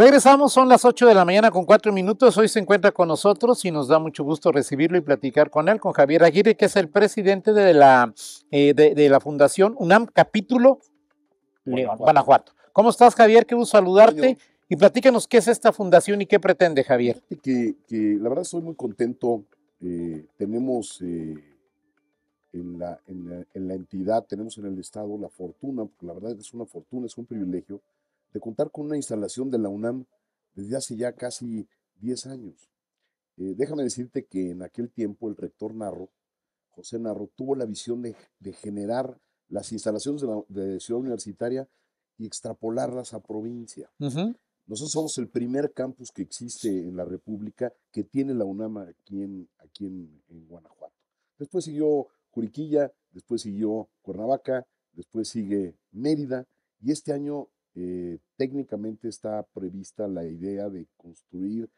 Regresamos, son las 8 de la mañana con 4 minutos. Hoy se encuentra con nosotros y nos da mucho gusto recibirlo y platicar con él, con Javier Aguirre, que es el presidente de la, eh, de, la Fundación UNAM Capítulo Guanajuato. ¿Cómo estás, Javier? Qué gusto saludarte. Y platícanos qué es esta fundación y qué pretende, Javier. Que, la verdad soy muy contento. Eh, tenemos eh, en, en la entidad, tenemos en el Estado la fortuna, porque la verdad es una fortuna, es un privilegio de contar con una instalación de la UNAM desde hace ya casi 10 años. Eh, déjame decirte que en aquel tiempo el rector Narro, José Narro, tuvo la visión de, generar las instalaciones de, la, Ciudad Universitaria y extrapolarlas a provincia. Nosotros somos el primer campus que existe en la República que tiene la UNAM aquí en, Guanajuato. Después siguió Juriquilla, después siguió Cuernavaca, después sigue Mérida y este año eh, técnicamente está prevista la idea de construir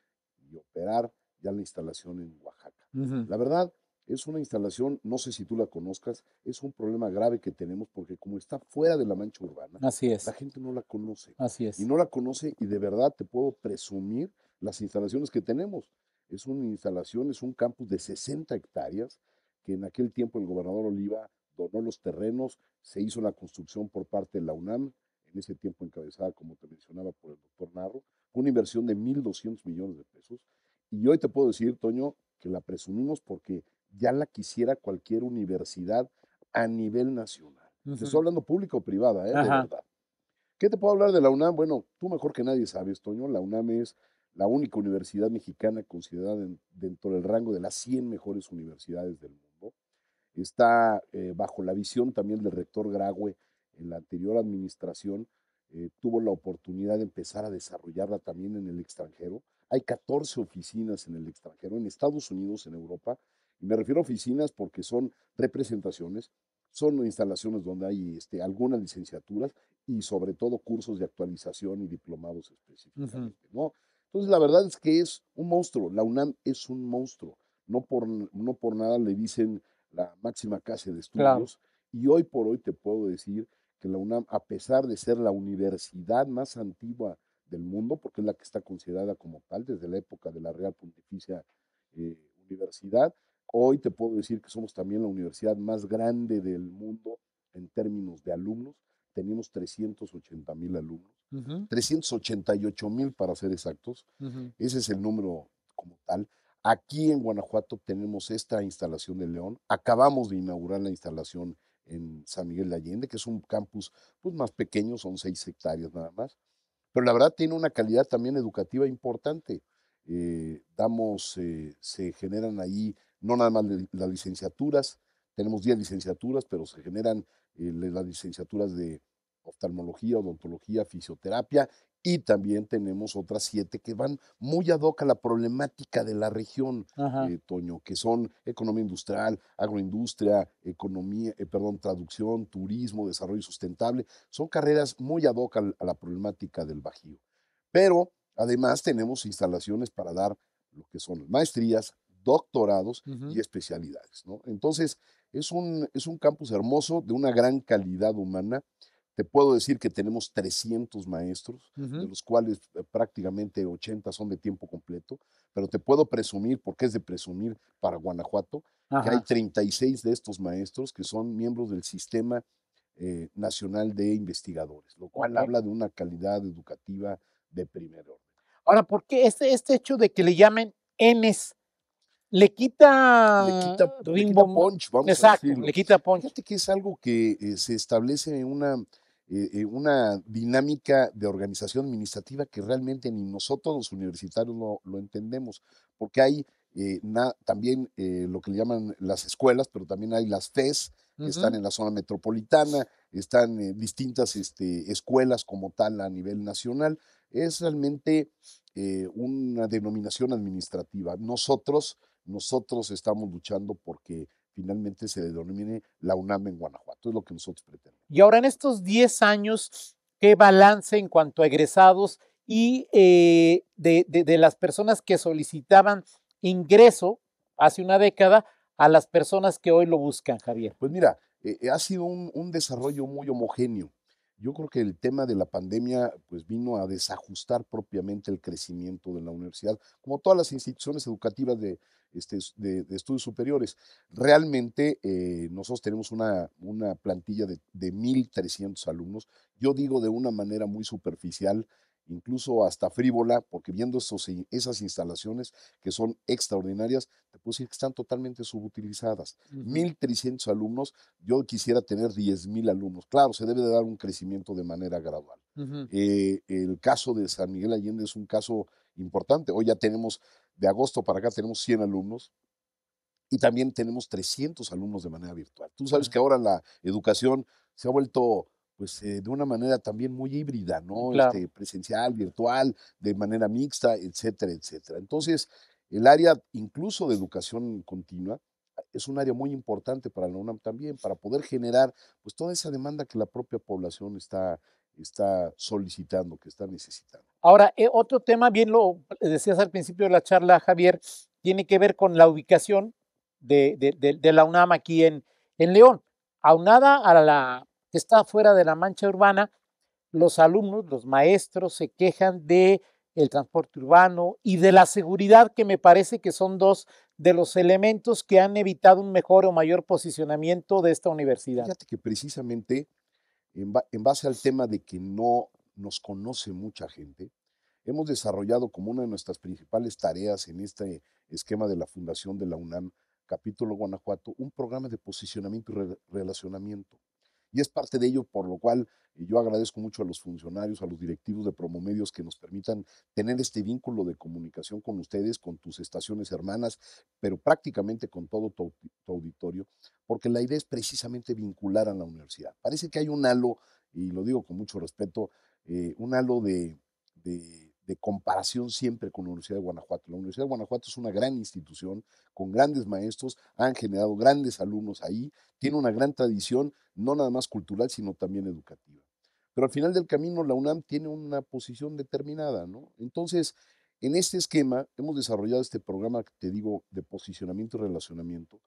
y operar ya la instalación en Oaxaca. La verdad, es una instalación, no sé si tú la conozcas, es un problema grave que tenemos porque como está fuera de la mancha urbana, la gente no la conoce. Y no la conoce y de verdad te puedo presumir las instalaciones que tenemos. Es una instalación, es un campus de 60 hectáreas que en aquel tiempo el gobernador Oliva donó los terrenos, se hizo la construcción por parte de la UNAM, en ese tiempo encabezada, como te mencionaba, por el doctor Narro, una inversión de 1.200 millones de pesos. Y hoy te puedo decir, Toño, que la presumimos porque ya la quisiera cualquier universidad a nivel nacional. Uh hablando público o privada, ¿eh? de verdad. ¿Qué te puedo hablar de la UNAM? Bueno, tú mejor que nadie sabes, Toño, la UNAM es la única universidad mexicana considerada dentro del rango de las 100 mejores universidades del mundo. Está eh, bajo la visión también del rector Graue, en la anterior administración eh, tuvo la oportunidad de empezar a desarrollarla también en el extranjero. Hay 14 oficinas en el extranjero, en Estados Unidos, en Europa. Y me refiero a oficinas porque son representaciones, son instalaciones donde hay este, algunas licenciaturas y sobre todo cursos de actualización y diplomados específicamente. ¿no? Entonces la verdad es que es un monstruo, la UNAM es un monstruo. No por, no por nada le dicen la máxima casa de estudios. Y hoy por hoy te puedo decir que la UNAM, a pesar de ser la universidad más antigua del mundo, porque es la que está considerada como tal desde la época de la Real Pontificia eh, Universidad, hoy te puedo decir que somos también la universidad más grande del mundo en términos de alumnos. Tenemos 380 mil alumnos, 388 mil para ser exactos. Ese es el número como tal. Aquí en Guanajuato tenemos esta instalación de León. Acabamos de inaugurar la instalación en San Miguel de Allende, que es un campus pues, más pequeño, son seis hectáreas nada más. Pero la verdad tiene una calidad también educativa importante. Eh, damos, eh, se generan ahí no nada más las licenciaturas, tenemos diez licenciaturas, pero se generan eh, las licenciaturas de oftalmología, odontología, fisioterapia y también tenemos otras siete que van muy ad hoc a la problemática de la región, eh, Toño, que son economía industrial, agroindustria, economía, eh, perdón, traducción, turismo, desarrollo sustentable. Son carreras muy ad hoc a, la problemática del Bajío. Pero además tenemos instalaciones para dar lo que son maestrías, doctorados y especialidades. ¿no? Entonces, es un, es un campus hermoso, de una gran calidad humana, te puedo decir que tenemos 300 maestros, de los cuales eh, prácticamente 80 son de tiempo completo, pero te puedo presumir, porque es de presumir para Guanajuato, que hay 36 de estos maestros que son miembros del sistema eh, nacional de investigadores, lo cual habla de una calidad educativa de primer orden. Ahora, ¿por qué este, este hecho de que le llamen Ns le quita, le quita, punch, vamos Exacto, a decirlo. le quita punch. Fíjate que es algo que eh, se establece en una una dinámica de organización administrativa que realmente ni nosotros los universitarios lo, lo entendemos, porque hay eh, también eh, lo que le llaman las escuelas, pero también hay las FES, que están en la zona metropolitana, están distintas este, escuelas como tal a nivel nacional. Es realmente eh, una denominación administrativa. Nosotros, nosotros estamos luchando porque finalmente se denomine la UNAM en Guanajuato. Es lo que nosotros pretendemos. Y ahora en estos 10 años, ¿qué balance en cuanto a egresados y eh, de, las personas que solicitaban ingreso hace una década a las personas que hoy lo buscan, Javier? Pues mira, eh, eh, ha sido un, un, desarrollo muy homogéneo. Yo creo que el tema de la pandemia pues vino a desajustar propiamente el crecimiento de la universidad, como todas las instituciones educativas de, este, de, estudios superiores. Realmente eh, nosotros tenemos una, una plantilla de, de 1.300 alumnos. Yo digo de una manera muy superficial incluso hasta frívola, porque viendo esas instalaciones que son extraordinarias, te puedo decir que están totalmente subutilizadas. 1.300 alumnos, yo quisiera tener 10.000 alumnos. Claro, se debe de dar un crecimiento de manera gradual. Eh, el caso de San Miguel Allende es un caso importante. Hoy ya tenemos, de agosto para acá, tenemos 100 alumnos. Y también tenemos 300 alumnos de manera virtual. Tú sabes que ahora la educación se ha vuelto pues eh, de una manera también muy híbrida, mm, ¿no? Este, presencial, virtual, de manera mixta, etcétera, etcétera. Entonces, el área incluso de educación continua es un área muy importante para la UNAM también, para poder generar pues toda esa demanda que la propia población está, está solicitando, que está necesitando. Ahora, eh, otro tema, bien lo decías al principio de la charla, Javier, tiene que ver con la ubicación de, la UNAM aquí en, en León, aunada a la está fuera de la mancha urbana, los alumnos, los maestros se quejan de el transporte urbano y de la seguridad, que me parece que son dos de los elementos que han evitado un mejor o mayor posicionamiento de esta universidad. Fíjate que precisamente en, base al tema de que no nos conoce mucha gente, hemos desarrollado como una de nuestras principales tareas en este esquema de la fundación de la UNAM, capítulo Guanajuato, un programa de posicionamiento y relacionamiento y es parte de ello por lo cual eh, yo agradezco mucho a los funcionarios, a los directivos de Promomedios que nos permitan tener este vínculo de comunicación con ustedes, con tus estaciones hermanas, pero prácticamente con todo tu, auditorio, porque la idea es precisamente vincular a la universidad. Parece que hay un halo, y lo digo con mucho respeto, eh, un halo de de comparación siempre con la Universidad de Guanajuato. La Universidad de Guanajuato es una gran institución, con grandes maestros, han generado grandes alumnos ahí, tiene una gran tradición, no nada más cultural, sino también educativa. Pero al final del camino, la UNAM tiene una posición determinada, ¿no? Entonces, en este esquema, hemos desarrollado este programa, te digo, de posicionamiento y relacionamiento,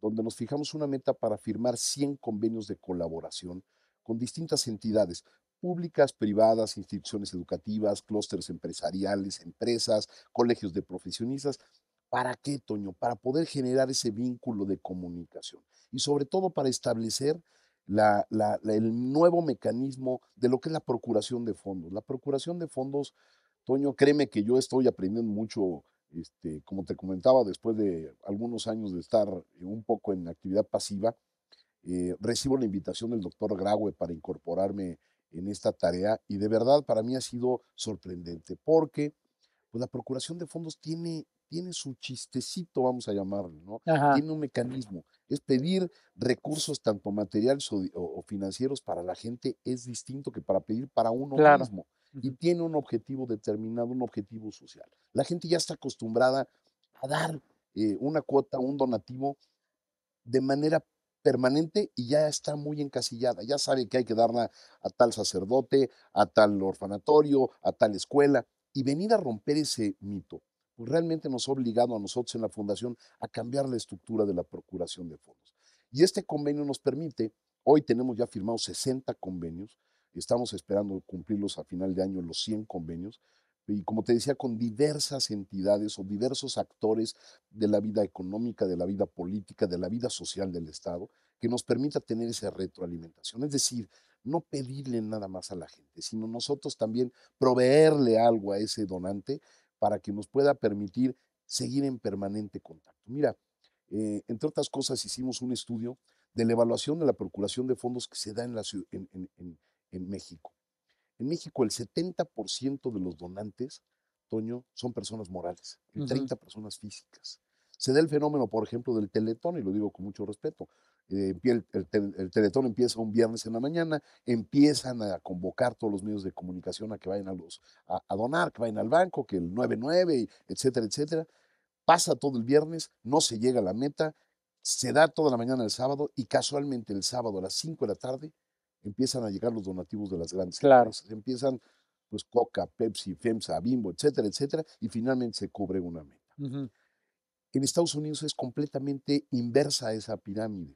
donde nos fijamos una meta para firmar 100 convenios de colaboración con distintas entidades públicas, privadas, instituciones educativas, clústeres empresariales, empresas, colegios de profesionistas. ¿Para qué, Toño? Para poder generar ese vínculo de comunicación y sobre todo para establecer el nuevo mecanismo de lo que es la procuración de fondos. La procuración de fondos, Toño, créeme que yo estoy aprendiendo mucho, este, como te comentaba, después de algunos años de estar eh, un poco en actividad pasiva, eh, recibo la invitación del doctor Graue para incorporarme en esta tarea y de verdad para mí ha sido sorprendente porque pues, la Procuración de Fondos tiene, tiene su chistecito, vamos a llamarlo, ¿no? Tiene un mecanismo. Es pedir recursos tanto materiales o, financieros para la gente es distinto que para pedir para uno mismo. Y tiene un objetivo determinado, un objetivo social. La gente ya está acostumbrada a dar eh, una cuota, un donativo de manera permanente y ya está muy encasillada, ya sabe que hay que darla a tal sacerdote, a tal orfanatorio, a tal escuela, y venir a romper ese mito, pues realmente nos ha obligado a nosotros en la Fundación a cambiar la estructura de la procuración de fondos. Y este convenio nos permite, hoy tenemos ya firmados 60 convenios, estamos esperando cumplirlos a final de año los 100 convenios, y como te decía, con diversas entidades o diversos actores de la vida económica, de la vida política, de la vida social del Estado, que nos permita tener esa retroalimentación. Es decir, no pedirle nada más a la gente, sino nosotros también proveerle algo a ese donante para que nos pueda permitir seguir en permanente contacto. Mira, eh, entre otras cosas, hicimos un estudio de la evaluación de la procuración de fondos que se da en México. En México el 70% de los donantes, Toño, son personas morales, el 30 personas físicas. Se da el fenómeno, por ejemplo, del teletón, y lo digo con mucho respeto. Eh, el, teletón empieza un viernes en la mañana, empiezan a convocar todos los medios de comunicación a que vayan a, los, a, donar, que vayan al banco, que el 99, etcétera, etcétera. Pasa todo el viernes, no se llega a la meta, se da toda la mañana el sábado y casualmente el sábado a las 5 de la tarde empiezan a llegar los donativos de las grandes Empresas. Empiezan pues Coca, Pepsi, FEMSA, Bimbo, etcétera, etcétera, y finalmente se cubre una meta. En Estados Unidos es completamente inversa esa pirámide.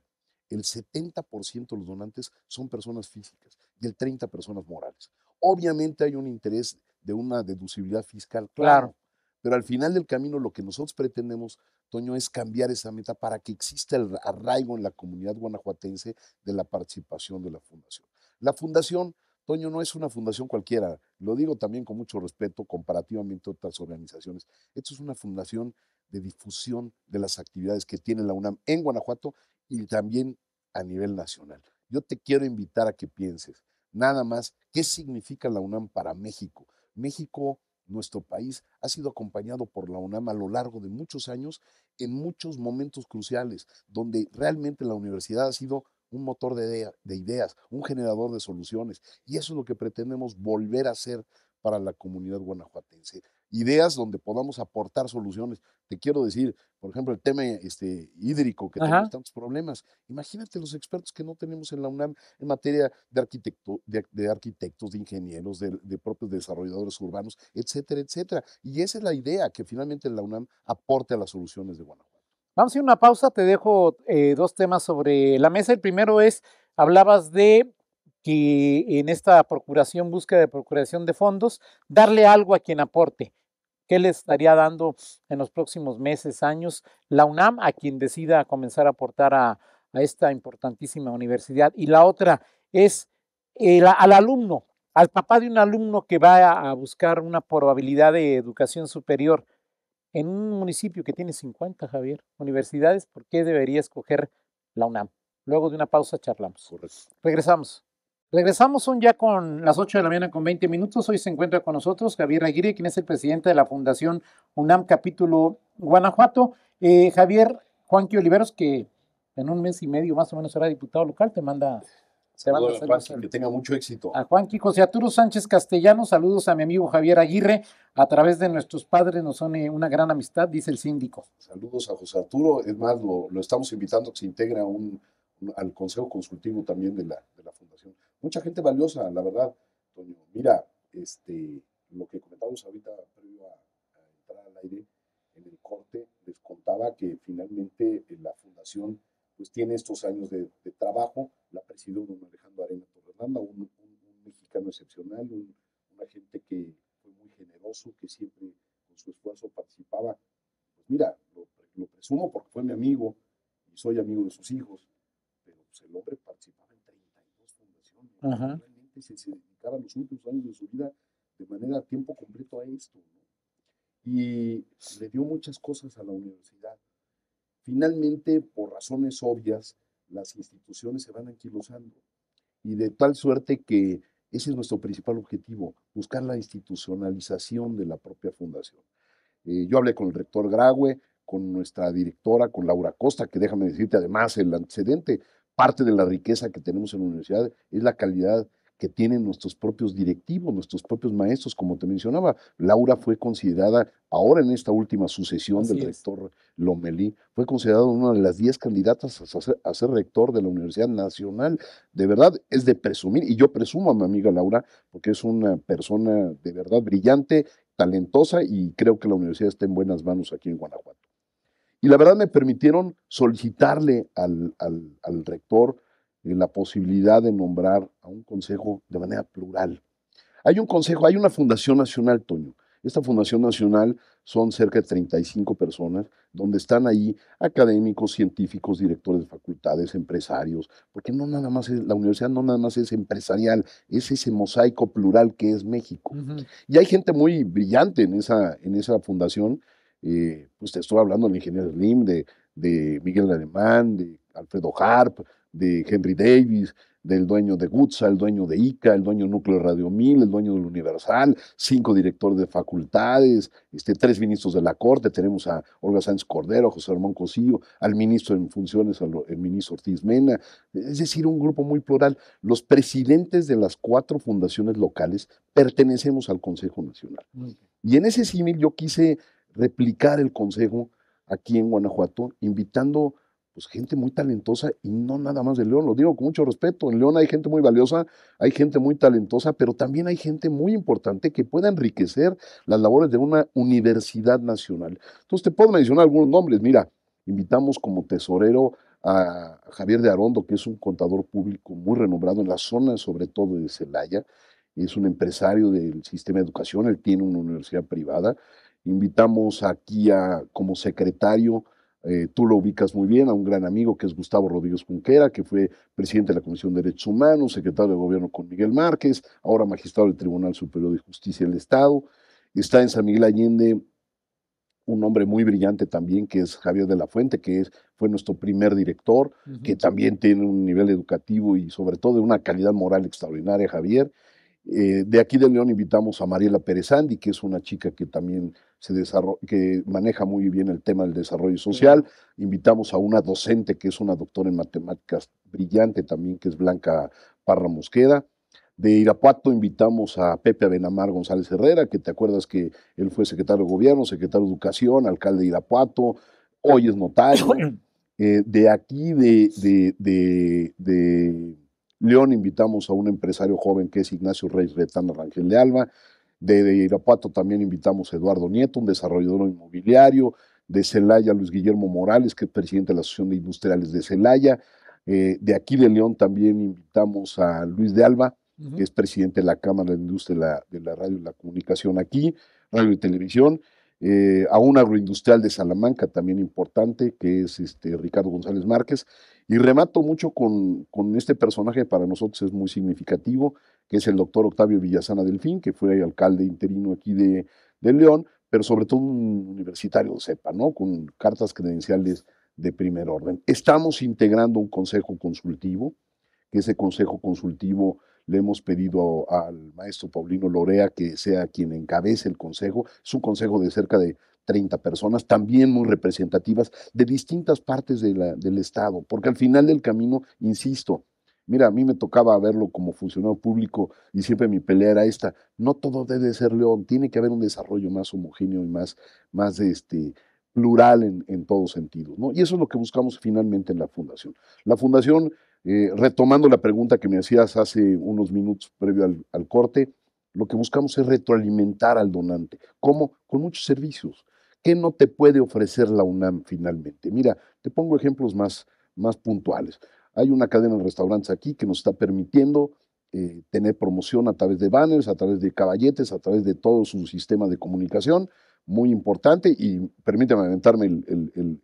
El 70% de los donantes son personas físicas y el 30% personas morales. Obviamente hay un interés de una deducibilidad fiscal, claro, claro. Pero al final del camino lo que nosotros pretendemos Toño, es cambiar esa meta para que exista el arraigo en la comunidad guanajuatense de la participación de la fundación. La fundación, Toño, no es una fundación cualquiera, lo digo también con mucho respeto comparativamente a otras organizaciones. Esto es una fundación de difusión de las actividades que tiene la UNAM en Guanajuato y también a nivel nacional. Yo te quiero invitar a que pienses nada más qué significa la UNAM para México. México nuestro país ha sido acompañado por la UNAM a lo largo de muchos años en muchos momentos cruciales, donde realmente la universidad ha sido un motor de, ideas, un generador de soluciones. Y eso es lo que pretendemos volver a hacer para la comunidad guanajuatense ideas donde podamos aportar soluciones. Te quiero decir, por ejemplo, el tema este, hídrico, que tenemos tantos problemas. Imagínate los expertos que no tenemos en la UNAM en materia de, arquitecto, de, arquitectos, de ingenieros, de, propios desarrolladores urbanos, etcétera, etcétera. Y esa es la idea, que finalmente la UNAM aporte a las soluciones de Guanajuato. Vamos a ir a una pausa, te dejo eh, dos temas sobre la mesa. El primero es, hablabas de que en esta procuración, búsqueda de procuración de fondos, darle algo a quien aporte. ¿Qué le estaría dando en los próximos meses, años, la UNAM a quien decida comenzar a aportar a, esta importantísima universidad? Y la otra es al alumno, al papá de un alumno que va a buscar una probabilidad de educación superior en un municipio que tiene 50, Javier, universidades, ¿por qué debería escoger la UNAM? Luego de una pausa charlamos. Regresamos. Regresamos un ya con las 8 de la mañana con 20 minutos. Hoy se encuentra con nosotros Javier Aguirre, quien es el presidente de la Fundación UNAM Capítulo Guanajuato. Eh, Javier Juanqui Oliveros, que en un mes y medio más o menos será diputado local, te manda... que tenga mucho éxito. A Juanqui José Arturo Sánchez Castellano, saludos a mi amigo Javier Aguirre. A través de nuestros padres nos une una gran amistad, dice el síndico. Saludos a José Arturo. Es más, lo, estamos invitando a que se integre un, al Consejo Consultivo también la, de la Fundación mucha gente valiosa, la verdad, Toño. Mira, este, lo que comentábamos ahorita previo a, entrar al aire en el corte, les contaba que finalmente eh, la fundación pues tiene estos años de, trabajo, la presidió don Alejandro Arena Torrenanda, un, un, mexicano excepcional, un, una gente que fue muy generoso, que siempre con su esfuerzo participaba. Pues mira, lo, lo presumo porque fue mi amigo y soy amigo de sus hijos Realmente se, dedicaba los últimos años de su vida de manera a tiempo completo a esto. Y le dio muchas cosas a la universidad. Finalmente, por razones obvias, las instituciones se van anquilosando. Y de tal suerte que ese es nuestro principal objetivo, buscar la institucionalización de la propia fundación. Eh, yo hablé con el rector Graue, con nuestra directora, con Laura Costa, que déjame decirte además el antecedente parte de la riqueza que tenemos en la universidad es la calidad que tienen nuestros propios directivos, nuestros propios maestros, como te mencionaba. Laura fue considerada, ahora en esta última sucesión del rector Lomelí, fue considerada una de las diez candidatas a ser, a ser, rector de la Universidad Nacional. De verdad, es de presumir, y yo presumo a mi amiga Laura, porque es una persona de verdad brillante, talentosa, y creo que la universidad está en buenas manos aquí en Guanajuato. Y la verdad me permitieron solicitarle al, al, rector eh, la posibilidad de nombrar a un consejo de manera plural. Hay un consejo, hay una fundación nacional, Toño. Esta fundación nacional son cerca de 35 personas, donde están ahí académicos, científicos, directores de facultades, empresarios, porque no nada más es, la universidad no nada más es empresarial, es ese mosaico plural que es México. Y hay gente muy brillante en esa, en esa fundación eh, pues te estoy hablando del ingeniero Slim, de, de Miguel Alemán, de Alfredo Harp, de Henry Davis, del dueño de Gutsa, el dueño de ICA, el dueño Núcleo Radio 1000, el dueño del Universal, cinco directores de facultades, este, tres ministros de la Corte, tenemos a Olga Sánchez Cordero, a José Armón Cosillo, al ministro en funciones, al el ministro Ortiz Mena, es decir, un grupo muy plural. Los presidentes de las cuatro fundaciones locales pertenecemos al Consejo Nacional. Y en ese símil yo quise replicar el consejo aquí en Guanajuato, invitando pues gente muy talentosa y no nada más de León, lo digo con mucho respeto, en León hay gente muy valiosa, hay gente muy talentosa, pero también hay gente muy importante que pueda enriquecer las labores de una universidad nacional. Entonces te puedo mencionar algunos nombres, mira, invitamos como tesorero a Javier de Arondo, que es un contador público muy renombrado en la zona, sobre todo de Celaya, es un empresario del sistema de educación, él tiene una universidad privada, Invitamos aquí a, como secretario, eh, tú lo ubicas muy bien, a un gran amigo que es Gustavo Rodríguez Cunquera, que fue presidente de la Comisión de Derechos Humanos, secretario de Gobierno con Miguel Márquez, ahora magistrado del Tribunal Superior de Justicia del Estado. Está en San Miguel Allende un hombre muy brillante también, que es Javier de la Fuente, que es, fue nuestro primer director, que también tiene un nivel educativo y sobre todo de una calidad moral extraordinaria, Javier. Eh, de aquí de León invitamos a Mariela Pérez Andi, que es una chica que también se que maneja muy bien el tema del desarrollo social. Invitamos a una docente que es una doctora en matemáticas brillante también, que es Blanca Parra Mosqueda. De Irapuato invitamos a Pepe Benamar González Herrera, que te acuerdas que él fue secretario de gobierno, secretario de educación, alcalde de Irapuato, hoy es notario. Eh, de aquí de, de, de León invitamos a un empresario joven que es Ignacio Reyes Retana Rangel de Alba. De, Irapuato también invitamos a Eduardo Nieto, un desarrollador inmobiliario. De Celaya, Luis Guillermo Morales, que es presidente de la Asociación de Industriales de Celaya. Eh, de aquí de León también invitamos a Luis de Alba, que es presidente de la Cámara de Industria de la, Radio y la Comunicación aquí, Radio y Televisión. Eh, a un agroindustrial de Salamanca también importante, que es este, Ricardo González Márquez, y remato mucho con, con este personaje para nosotros es muy significativo, que es el doctor Octavio Villasana Delfín, que fue alcalde interino aquí de, León, pero sobre todo un universitario, sepa, ¿no? Con cartas credenciales de primer orden. Estamos integrando un consejo consultivo, que ese consejo consultivo le hemos pedido al maestro Paulino Lorea que sea quien encabece el consejo. Es un consejo de cerca de 30 personas, también muy representativas, de distintas partes del Estado, porque al final del camino, insisto, mira, a mí me tocaba verlo como funcionario público y siempre mi pelea era esta, no todo debe ser León, tiene que haber un desarrollo más homogéneo y más, más este, plural en, todos sentidos, ¿no? Y eso es lo que buscamos finalmente en la fundación. La fundación, eh, retomando la pregunta que me hacías hace unos minutos previo al, al corte, lo que buscamos es retroalimentar al donante. ¿Cómo? Con muchos servicios. ¿Qué no te puede ofrecer la UNAM finalmente? Mira, te pongo ejemplos más, puntuales. Hay una cadena de restaurantes aquí que nos está permitiendo eh, tener promoción a través de banners, a través de caballetes, a través de todo su sistema de comunicación, muy importante. Y permíteme aventarme el,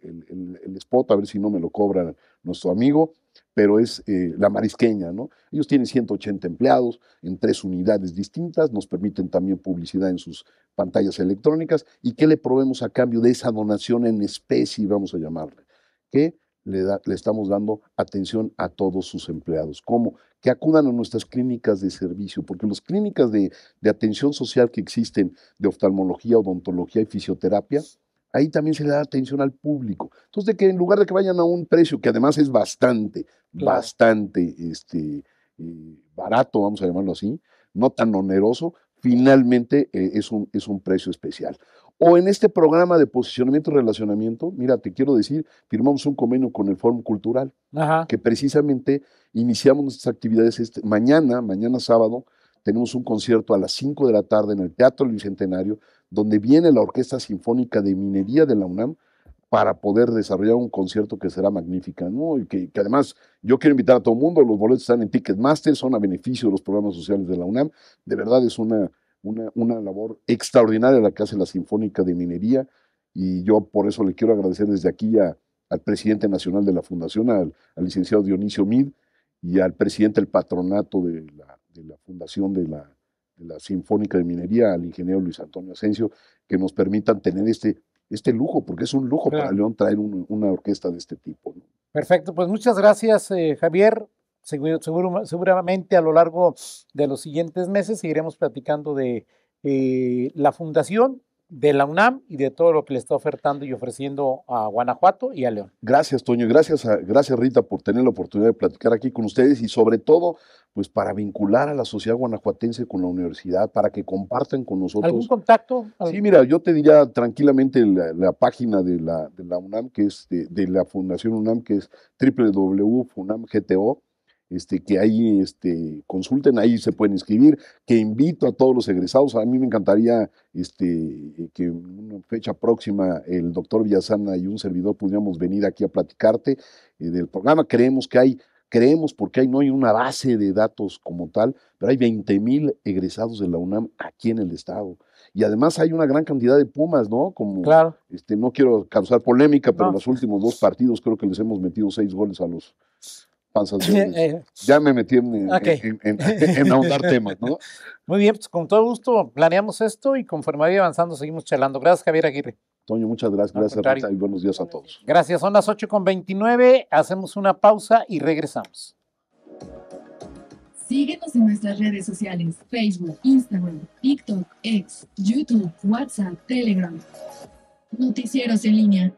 el spot, a ver si no me lo cobra nuestro amigo pero es eh, la marisqueña, ¿no? Ellos tienen 180 empleados en tres unidades distintas, nos permiten también publicidad en sus pantallas electrónicas. ¿Y qué le probemos a cambio de esa donación en especie, vamos a llamarle? Que le, estamos dando atención a todos sus empleados. ¿Cómo? Que acudan a nuestras clínicas de servicio, porque las clínicas de atención social que existen de oftalmología, odontología y fisioterapia Ahí también se le da atención al público. Entonces, que en lugar de que vayan a un precio que además es bastante, bastante este, eh, barato, vamos a llamarlo así, no tan oneroso, finalmente eh, es, un, es un precio especial. O en este programa de posicionamiento y relacionamiento, mira, te quiero decir, firmamos un convenio con el foro Cultural, que precisamente iniciamos nuestras actividades este, mañana, mañana sábado, tenemos un concierto a las 5 de la tarde en el Teatro Bicentenario, donde viene la Orquesta Sinfónica de Minería de la UNAM para poder desarrollar un concierto que será magnífico, ¿no? Y que, además yo quiero invitar a todo el mundo, los boletos están en Ticketmaster, son a beneficio de los programas sociales de la UNAM, de verdad es una, una, labor extraordinaria la que hace la Sinfónica de Minería y yo por eso le quiero agradecer desde aquí al presidente nacional de la Fundación, al, al licenciado Dionisio Mid y al presidente del patronato de la de la fundación de la, de la, Sinfónica de Minería al ingeniero Luis Antonio Asensio, que nos permitan tener este, este lujo, porque es un lujo para León traer una orquesta de este tipo. Perfecto, pues muchas gracias eh, Javier. seguramente a lo largo de los siguientes meses seguiremos platicando de eh, la fundación de la UNAM y de todo lo que le está ofertando y ofreciendo a Guanajuato y a León. Gracias, Toño. Gracias, a, gracias Rita, por tener la oportunidad de platicar aquí con ustedes y sobre todo, pues para vincular a la sociedad guanajuatense con la universidad, para que compartan con nosotros. ¿Algún contacto? Sí, mira, yo te diría tranquilamente la, página de la, de la, UNAM, que es de, la Fundación UNAM, que es www.unam.gto, este, que ahí este, consulten, ahí se pueden inscribir, que invito a todos los egresados. A mí me encantaría este, que en una fecha próxima el doctor Villasana y un servidor pudiéramos venir aquí a platicarte eh, del programa. Creemos que hay, creemos porque hay, no hay una base de datos como tal, pero hay 20 mil egresados de la UNAM aquí en el estado. Y además hay una gran cantidad de Pumas, ¿no? Como, no quiero causar polémica, pero en los últimos dos partidos creo que les hemos metido seis goles a los Panzas. Eh, ya me metí en, ahondar temas, Muy bien, pues con todo gusto planeamos esto y conforme vaya avanzando seguimos charlando. Gracias, Javier Aguirre. Toño, muchas gracias. gracias, Rita, y buenos días a todos. Gracias, son las con 29 hacemos una pausa y regresamos. Síguenos en nuestras redes sociales, Facebook, Instagram, TikTok, X, YouTube, WhatsApp, Telegram. Noticieros en línea,